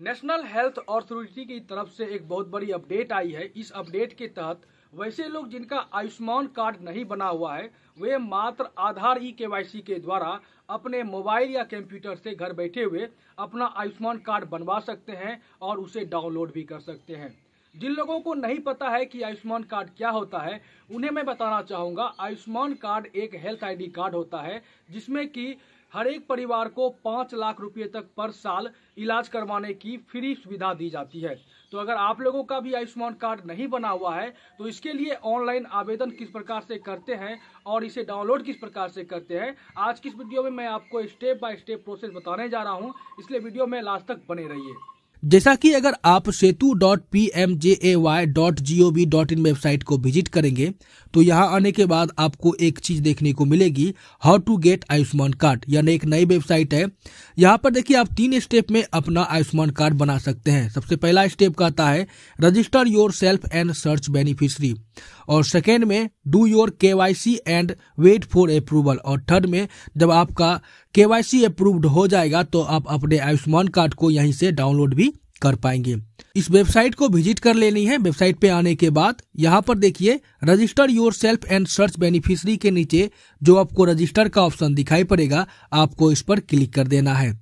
national health authority की तरफ से एक बहुत बड़ी अपडेट आई है इस अपडेट के तहत वैसे लोग जिनका आयुष्मान कार्ड नहीं बना हुआ है वे मात्र आधार ई के के द्वारा अपने मोबाइल या कंप्यूटर से घर बैठे हुए अपना आयुष्मान कार्ड बनवा सकते हैं और उसे डाउनलोड भी कर सकते हैं जिन लोगों को नहीं पता है कि आयुष्मान कार्ड क्या होता है उन्हें मैं बताना चाहूँगा आयुष्मान कार्ड एक हेल्थ आईडी कार्ड होता है जिसमें कि हर एक परिवार को पाँच लाख रुपए तक पर साल इलाज करवाने की फ्री सुविधा दी जाती है तो अगर आप लोगों का भी आयुष्मान कार्ड नहीं बना हुआ है तो इसके लिए ऑनलाइन आवेदन किस प्रकार से करते हैं और इसे डाउनलोड किस प्रकार से करते हैं आज की इस वीडियो में मैं आपको स्टेप बाय स्टेप प्रोसेस बताने जा रहा हूँ इसलिए वीडियो में लास्ट तक बने रहिए जैसा कि अगर आप Setu dot P M J A Y dot G O V dot in website को विजिट करेंगे तो यहाँ आने के बाद आपको एक चीज देखने को मिलेगी how to get Ayushman card यानी एक नई वेबसाइट है यहाँ पर देखिए आप तीन स्टेप में अपना आयुष्मान कार्ड बना सकते हैं सबसे पहला स्टेप कहता है register yourself and search beneficiary और सेकेंड में do your K C and wait for approval और थर्ड में जब आपका के सी अप्रूव्ड हो जाएगा तो आप अपने आयुष्मान कार्ड को यहीं से डाउनलोड भी कर पाएंगे इस वेबसाइट को विजिट कर लेनी है वेबसाइट पे आने के बाद यहाँ पर देखिए register yourself and search beneficiary के नीचे जो आपको रजिस्टर का ऑप्शन दिखाई पड़ेगा आपको इस पर क्लिक कर देना है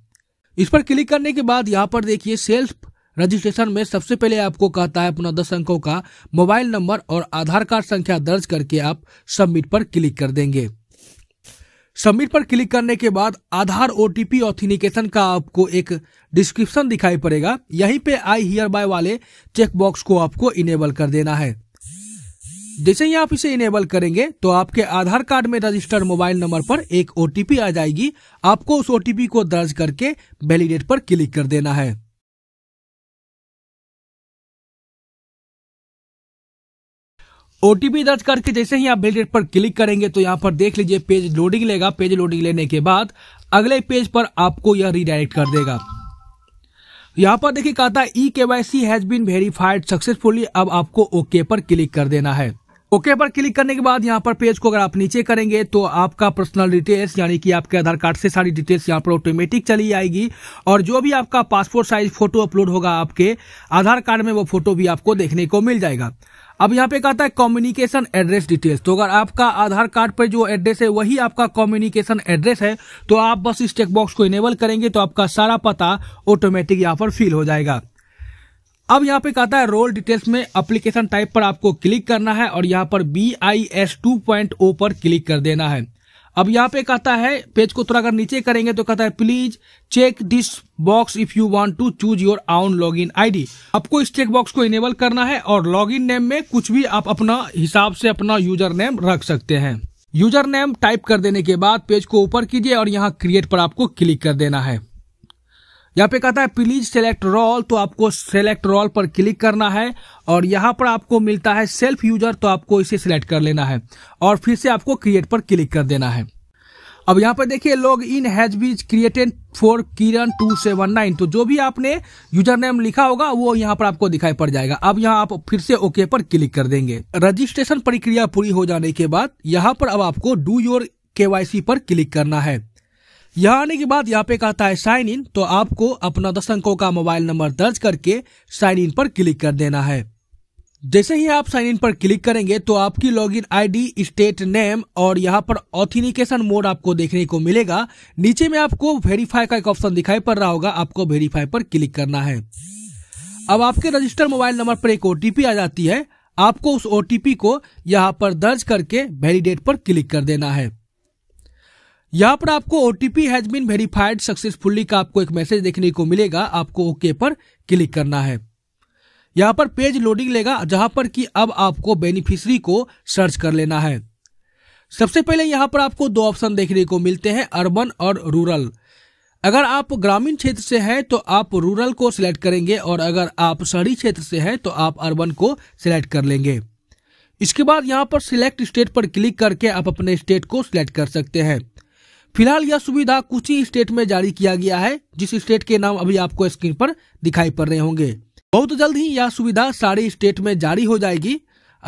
इस पर क्लिक करने के बाद यहाँ पर देखिए सेल्फ रजिस्ट्रेशन में सबसे पहले आपको कहता है अपना दस अंकों का मोबाइल नंबर और आधार कार्ड संख्या दर्ज करके आप सबमिट पर क्लिक कर देंगे सबमिट पर क्लिक करने के बाद आधार ओटीपी ऑथेंटिकेशन का आपको एक डिस्क्रिप्शन दिखाई पड़ेगा यहीं पे आई हियर बाय वाले चेकबॉक्स को आपको इनेबल कर देना है जैसे ही आप इसे इनेबल करेंगे तो आपके आधार कार्ड में रजिस्टर्ड मोबाइल नंबर पर एक ओटीपी आ जाएगी आपको उस ओटीपी को दर्ज करके वैलिडेट पर क्लिक कर देना है ओटीपी दर्ज करके जैसे ही आप बिल पर क्लिक करेंगे तो यहाँ पर देख लीजिए पेज लोडिंग लेगा पेज लोडिंग लेने के बाद अगले पेज पर आपको यह रिडायरेक्ट कर देगा यहाँ पर देखिए कहता E K Y C has been verified successfully अब आपको ओके पर क्लिक कर देना है ओके पर क्लिक करने के बाद यहाँ पर पेज को अगर आप नीचे करेंगे तो आपका पर्सनल डिटेल्स यानी कि आपके आधार कार्ड से सारी डिटेल्स यहाँ पर ऑटोमेटिक चली आएगी और जो भी आपका पासपोर्ट साइज फोटो अपलोड होगा आपके आधार कार्ड में वो फोटो भी आपको देखने को मिल जाएगा अब यहाँ पे कहता है कम्युनिकेशन एड्रेस डिटेल्स तो अगर आपका आधार कार्ड पर जो एड्रेस है वही आपका कम्युनिकेशन एड्रेस है तो आप बस इस चेकबॉक्स को इनेबल करेंगे तो आपका सारा पता ऑटोमेटिक यहाँ पर फिल हो जाएगा अब यहाँ पे कहता है रोल डिटेल्स में एप्लीकेशन टाइप पर आपको क्लिक करना है और यहाँ पर B I S two point O पर क्लिक कर देना है अब यहाँ पे कहता है पेज को थोड़ा अगर नीचे करेंगे तो कहता है please check this box if you want to choose your own login I आपको इस चेक बॉक्स को इनेबल करना है और लॉग इन नेम में कुछ भी आप अपना हिसाब से अपना यूजर नेम रख सकते हैं यूजर नेम टाइप कर देने के बाद पेज को ऊपर कीजिए और यहाँ क्रिएट पर आपको क्लिक कर देना है यहाँ पे कहता है प्लीज सेलेक्ट रोल तो आपको सेलेक्ट रोल पर क्लिक करना है और यहाँ पर आपको मिलता है सेल्फ यूजर तो आपको इसे सिलेक्ट कर लेना है और फिर से आपको क्रिएट पर क्लिक कर देना है अब यहाँ पर देखिए login has been created for Kiran two seven nine तो जो भी आपने यूजर नेम लिखा होगा वो यहाँ पर आपको दिखाई पड़ जाएगा अब यहाँ आप फिर से ओके पर क्लिक कर देंगे रजिस्ट्रेशन प्रक्रिया पूरी हो जाने के बाद यहाँ पर अब आपको डू योर केवाईसी पर क्लिक करना है यहाँ आने के बाद यहाँ पे कहता है साइन इन तो आपको अपना दस अंकों का मोबाइल नंबर दर्ज करके साइन इन पर क्लिक कर देना है जैसे ही आप साइन इन पर क्लिक करेंगे तो आपकी लॉगिन आईडी, स्टेट नेम और यहाँ पर ऑथेंटिकेशन मोड आपको देखने को मिलेगा नीचे में आपको वेरीफाई का एक ऑप्शन दिखाई पड़ रहा होगा आपको वेरीफाई पर क्लिक करना है अब आपके रजिस्टर मोबाइल नंबर पर एक ओटीपी आ जाती है आपको उस ओटीपी को यहाँ पर दर्ज करके वेरीडेट पर क्लिक कर देना है यहाँ पर आपको OTP has been verified successfully का आपको एक मैसेज देखने को मिलेगा आपको ओके पर क्लिक करना है यहाँ पर पेज लोडिंग लेगा जहां पर कि अब आपको बेनिफिशरी को सर्च कर लेना है सबसे पहले यहाँ पर आपको दो ऑप्शन देखने को मिलते हैं अर्बन और रूरल अगर आप ग्रामीण क्षेत्र से हैं तो आप रूरल को सिलेक्ट करेंगे और अगर आप शहरी क्षेत्र से हैं तो आप अर्बन को सिलेक्ट कर लेंगे इसके बाद यहाँ पर सिलेक्ट स्टेट पर क्लिक करके आप अपने स्टेट को सिलेक्ट कर सकते हैं फिलहाल यह सुविधा कुछ ही स्टेट में जारी किया गया है जिस स्टेट के नाम अभी आपको स्क्रीन पर दिखाई पड़ रहे होंगे बहुत जल्द ही यह सुविधा सारे स्टेट में जारी हो जाएगी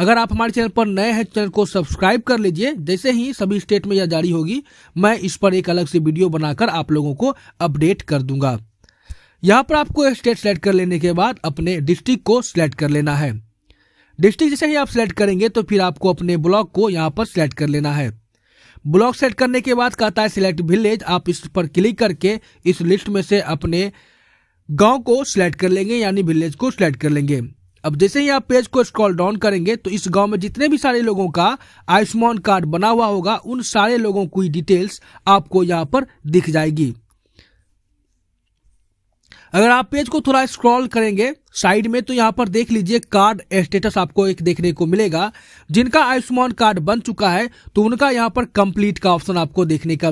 अगर आप हमारे चैनल पर नए हैं चैनल को सब्सक्राइब कर लीजिए जैसे ही सभी स्टेट में यह जारी होगी मैं इस पर एक अलग से वीडियो बनाकर आप लोगों को अपडेट कर दूंगा यहाँ पर आपको स्टेट सेलेक्ट कर लेने के बाद अपने डिस्ट्रिक्ट को सिलेक्ट कर लेना है डिस्ट्रिक्ट जैसे ही आप सिलेक्ट करेंगे तो फिर आपको अपने ब्लॉक को यहाँ पर सिलेक्ट कर लेना है ब्लॉक सेट करने के बाद कहता है सिलेक्ट विलेज आप इस पर क्लिक करके इस लिस्ट में से अपने गांव को सिलेक्ट कर लेंगे यानी विलेज को सिलेक्ट कर लेंगे अब जैसे ही आप पेज को स्क्रॉल डाउन करेंगे तो इस गांव में जितने भी सारे लोगों का आयुष्मान कार्ड बना हुआ होगा उन सारे लोगों की डिटेल्स आपको यहाँ पर दिख जाएगी अगर आप पेज को थोड़ा स्क्रॉल करेंगे साइड में तो यहाँ पर देख लीजिए कार्ड स्टेटस आपको एक देखने को मिलेगा जिनका आयुष्मान कार्ड बन चुका है तो उनका यहाँ पर कंप्लीट का ऑप्शन आपको देखने का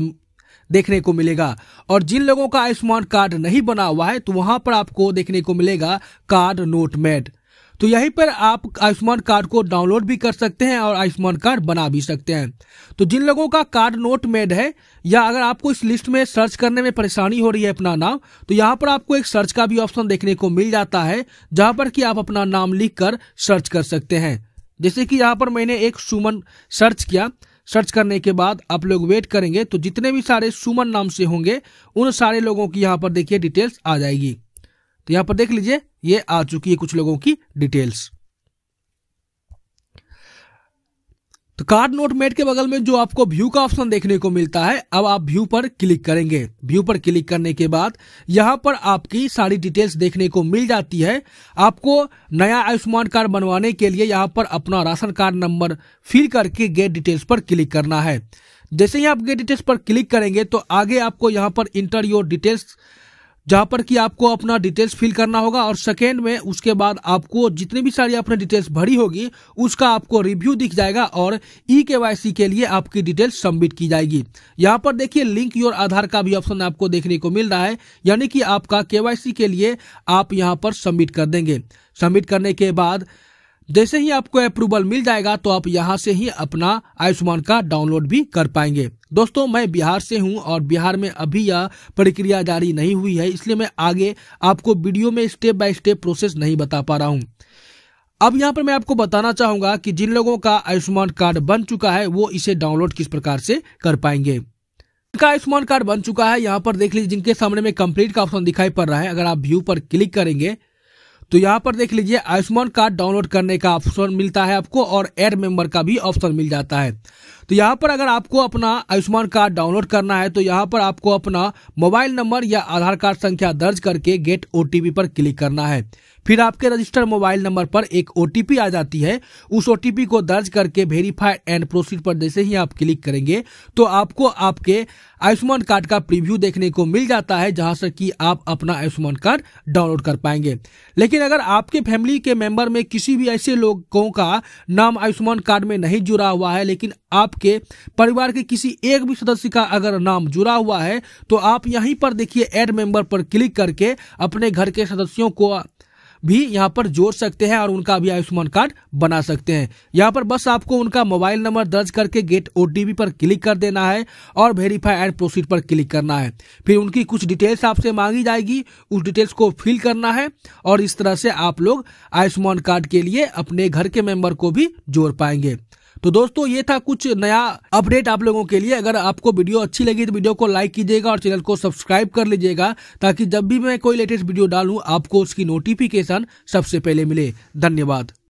देखने को मिलेगा और जिन लोगों का आयुष्मान कार्ड नहीं बना हुआ है तो वहां पर आपको देखने को मिलेगा कार्ड नोट मेड तो यहीं पर आप आयुष्मान कार्ड को डाउनलोड भी कर सकते हैं और आयुष्मान कार्ड बना भी सकते हैं तो जिन लोगों का कार्ड नोट मेड है या अगर आपको इस लिस्ट में सर्च करने में परेशानी हो रही है अपना नाम तो यहाँ पर आपको एक सर्च का भी ऑप्शन देखने को मिल जाता है जहाँ पर कि आप अपना नाम लिख कर सर्च कर सकते हैं जैसे कि यहाँ पर मैंने एक सुमन सर्च किया सर्च करने के बाद आप लोग वेट करेंगे तो जितने भी सारे सुमन नाम से होंगे उन सारे लोगों की यहाँ पर देखिए डिटेल्स आ जाएगी तो यहाँ पर देख लीजिए ये आ चुकी है कुछ लोगों की डिटेल्स तो कार्ड नोट मेट के बगल में जो आपको व्यू का ऑप्शन देखने को मिलता है अब आप व्यू पर क्लिक करेंगे व्यू पर क्लिक करने के बाद यहाँ पर आपकी सारी डिटेल्स देखने को मिल जाती है आपको नया आयुष्मान कार्ड बनवाने के लिए यहाँ पर अपना राशन कार्ड नंबर फिल करके गेट डिटेल्स पर क्लिक करना है जैसे ही आप गेट डिटेल्स पर क्लिक करेंगे तो आगे आपको यहाँ पर इंटर योर डिटेल्स जहां पर कि आपको अपना डिटेल्स फिल करना होगा और सेकेंड में उसके बाद आपको जितनी भी सारी आपने डिटेल्स भरी होगी उसका आपको रिव्यू दिख जाएगा और ई के के लिए आपकी डिटेल्स सबमिट की जाएगी यहां पर देखिए लिंक योर आधार का भी ऑप्शन आपको देखने को मिल रहा है यानी कि आपका के के लिए आप यहाँ पर सबमिट कर देंगे सबमिट करने के बाद जैसे ही आपको अप्रूवल मिल जाएगा तो आप यहाँ से ही अपना आयुष्मान कार्ड डाउनलोड भी कर पाएंगे दोस्तों मैं बिहार से हूं और बिहार में अभी यह प्रक्रिया जारी नहीं हुई है इसलिए मैं आगे आपको वीडियो में स्टेप बाय स्टेप प्रोसेस नहीं बता पा रहा हूं अब यहाँ पर मैं आपको बताना चाहूंगा कि जिन लोगों का आयुष्मान कार्ड बन चुका है वो इसे डाउनलोड किस प्रकार से कर पाएंगे का आयुष्मान कार्ड बन चुका है यहाँ पर देख लीजिए जिनके सामने में कंप्लीट का ऑप्शन दिखाई पड़ रहा है अगर आप व्यू पर क्लिक करेंगे तो यहाँ पर देख लीजिए आयुष्मान कार्ड डाउनलोड करने का ऑप्शन मिलता है आपको और एड मेंबर का भी ऑप्शन मिल जाता है तो यहाँ पर अगर आपको अपना आयुष्मान कार्ड डाउनलोड करना है तो यहाँ पर आपको अपना मोबाइल नंबर या आधार कार्ड संख्या दर्ज करके गेट ओटीपी पर क्लिक करना है फिर आपके रजिस्टर मोबाइल नंबर पर एक ओटीपी आ जाती है उस ओटीपी को दर्ज करके वेरीफाइड एंड प्रोसीड पर जैसे ही आप क्लिक करेंगे तो आपको आपके आयुष्मान कार्ड का प्रीव्यू देखने को मिल जाता है जहां से कि आप अपना आयुष्मान कार्ड डाउनलोड कर पाएंगे लेकिन अगर आपके फैमिली के मेंबर में किसी भी ऐसे लोगों का नाम आयुष्मान कार्ड में नहीं जुड़ा हुआ है लेकिन आप आपके परिवार के किसी एक भी सदस्य का अगर नाम जुड़ा हुआ है तो आप यहीं पर देखिए एड मेंबर पर क्लिक करके अपने घर के सदस्यों को भी यहां पर जोड़ सकते हैं और उनका भी आयुष्मान कार्ड बना सकते हैं यहां पर बस आपको उनका मोबाइल नंबर दर्ज करके गेट ओ पर क्लिक कर देना है और वेरीफाई एंड प्रोसीड पर क्लिक करना है फिर उनकी कुछ डिटेल्स आपसे मांगी जाएगी उस डिटेल्स को फिल करना है और इस तरह से आप लोग आयुष्मान कार्ड के लिए अपने घर के मेंबर को भी जोड़ पाएंगे तो दोस्तों ये था कुछ नया अपडेट आप लोगों के लिए अगर आपको वीडियो अच्छी लगी तो वीडियो को लाइक कीजिएगा और चैनल को सब्सक्राइब कर लीजिएगा ताकि जब भी मैं कोई लेटेस्ट वीडियो डालूं आपको उसकी नोटिफिकेशन सबसे पहले मिले धन्यवाद